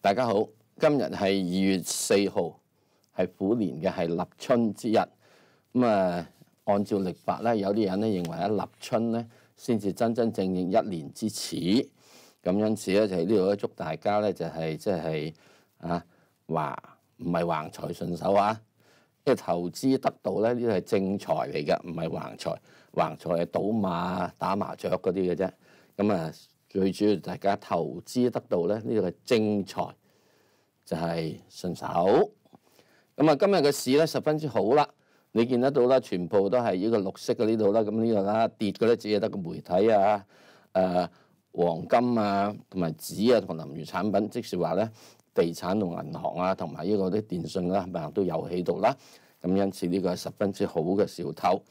大家好，今日系二月四号，系虎年嘅系立春之日。咁啊，按照历法咧，有啲人咧认为喺立春咧先至真真正正一年之始。咁因此咧，就喺呢度咧祝大家咧就系即系啊，话唔系横财顺手啊！即係投資得到咧，呢個係正財嚟嘅，唔係橫財。橫財係賭馬打麻雀嗰啲嘅啫。咁啊，最主要大家投資得到咧，呢個係正財，就係順手。咁啊，今日嘅市咧十分之好啦。你見得到啦，全部都係呢個綠色嘅呢度啦。咁呢度啦，跌嘅咧只係得個媒體啊、誒黃金啊同埋紙啊同林業產品，即是話咧。地產同銀行啊，同埋呢個啲電信啦，咪都有起度啦。咁因此呢個十分之好嘅小偷。